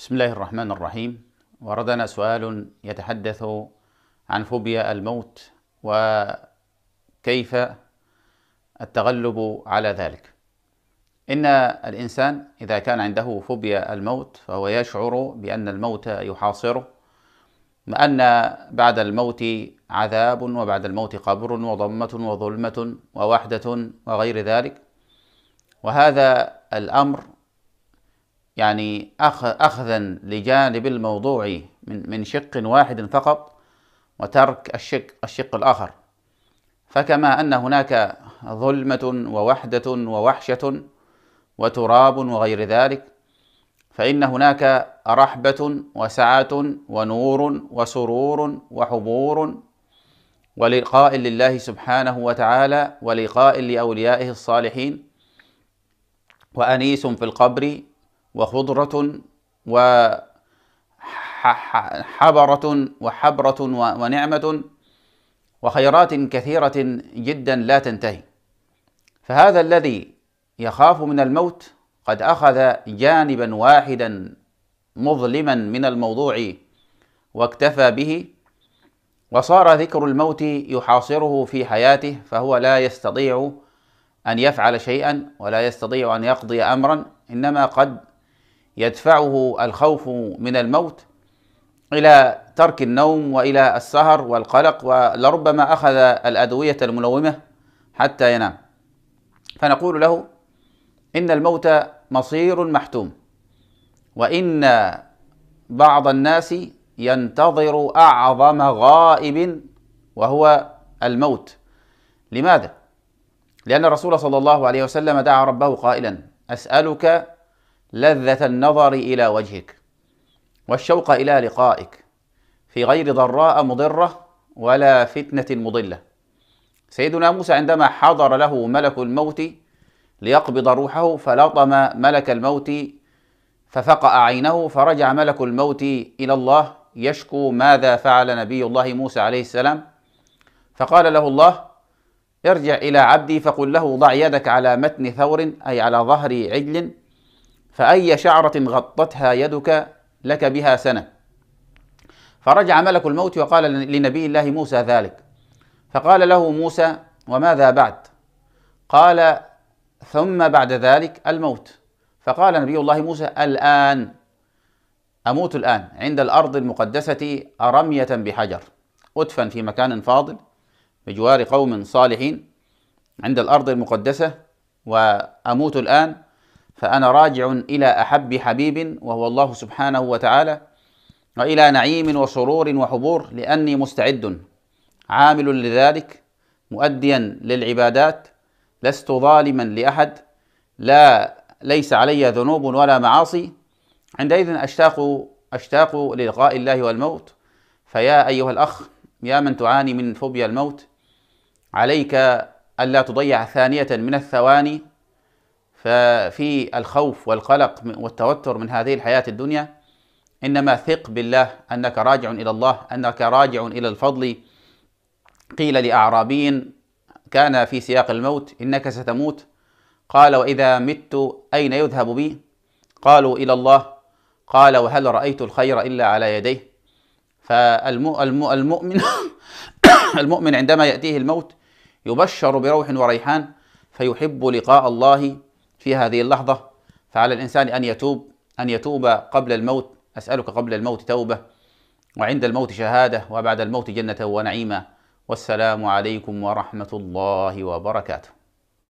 بسم الله الرحمن الرحيم وردنا سؤال يتحدث عن فوبيا الموت وكيف التغلب على ذلك إن الإنسان إذا كان عنده فوبيا الموت فهو يشعر بأن الموت يحاصره أن بعد الموت عذاب وبعد الموت قبر وضمة وظلمة ووحدة وغير ذلك وهذا الأمر يعني أخذا لجانب الموضوع من من شق واحد فقط وترك الشق الشق الآخر فكما أن هناك ظلمة ووحدة ووحشة وتراب وغير ذلك فإن هناك رحبة وسعة ونور وسرور وحبور ولقاء لله سبحانه وتعالى ولقاء لأوليائه الصالحين وأنيس في القبر وخضرة وحبرة وحبرة ونعمة وخيرات كثيرة جدا لا تنتهي فهذا الذي يخاف من الموت قد أخذ جانبا واحدا مظلما من الموضوع واكتفى به وصار ذكر الموت يحاصره في حياته فهو لا يستطيع أن يفعل شيئا ولا يستطيع أن يقضي أمرا إنما قد يدفعه الخوف من الموت الى ترك النوم والى السهر والقلق ولربما اخذ الادويه المنومه حتى ينام فنقول له ان الموت مصير محتوم وان بعض الناس ينتظر اعظم غائب وهو الموت لماذا لان الرسول صلى الله عليه وسلم دعا ربه قائلا اسالك لذة النظر إلى وجهك والشوق إلى لقائك في غير ضراء مضرة ولا فتنة مضلة سيدنا موسى عندما حضر له ملك الموت ليقبض روحه فلطم ملك الموت ففقأ عينه فرجع ملك الموت إلى الله يشكو ماذا فعل نبي الله موسى عليه السلام فقال له الله ارجع إلى عبدي فقل له ضع يدك على متن ثور أي على ظهر عجل فأي شعرة غطتها يدك لك بها سنة فرجع ملك الموت وقال لنبي الله موسى ذلك فقال له موسى وماذا بعد قال ثم بعد ذلك الموت فقال نبي الله موسى الآن أموت الآن عند الأرض المقدسة رمية بحجر أدفن في مكان فاضل بجوار قوم صالحين عند الأرض المقدسة وأموت الآن فأنا راجع إلى أحب حبيب وهو الله سبحانه وتعالى وإلى نعيم وسرور وحبور لأني مستعد عامل لذلك مؤديا للعبادات لست ظالما لأحد لا ليس علي ذنوب ولا معاصي عندئذ أشتاق أشتاق للقاء الله والموت فيا أيها الأخ يا من تعاني من فوبيا الموت عليك ألا تضيع ثانية من الثواني ففي الخوف والقلق والتوتر من هذه الحياة الدنيا إنما ثق بالله أنك راجع إلى الله أنك راجع إلى الفضل قيل لأعرابي كان في سياق الموت إنك ستموت قال وإذا مت أين يذهب بي قالوا إلى الله قال وهل رأيت الخير إلا على يديه فالمؤمن المؤمن عندما يأتيه الموت يبشر بروح وريحان فيحب لقاء الله في هذه اللحظة فعلى الإنسان أن يتوب أن يتوب قبل الموت أسألك قبل الموت توبة وعند الموت شهادة وبعد الموت جنة ونعيما والسلام عليكم ورحمة الله وبركاته